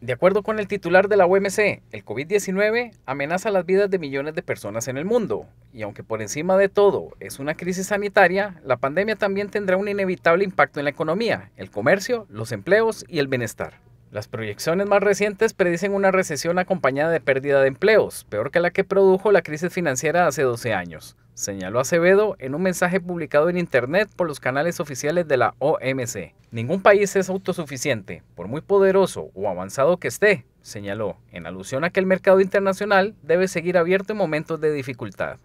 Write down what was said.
De acuerdo con el titular de la OMC, el COVID-19 amenaza las vidas de millones de personas en el mundo, y aunque por encima de todo es una crisis sanitaria, la pandemia también tendrá un inevitable impacto en la economía, el comercio, los empleos y el bienestar. Las proyecciones más recientes predicen una recesión acompañada de pérdida de empleos, peor que la que produjo la crisis financiera hace 12 años, señaló Acevedo en un mensaje publicado en Internet por los canales oficiales de la OMC. Ningún país es autosuficiente, por muy poderoso o avanzado que esté, señaló, en alusión a que el mercado internacional debe seguir abierto en momentos de dificultad.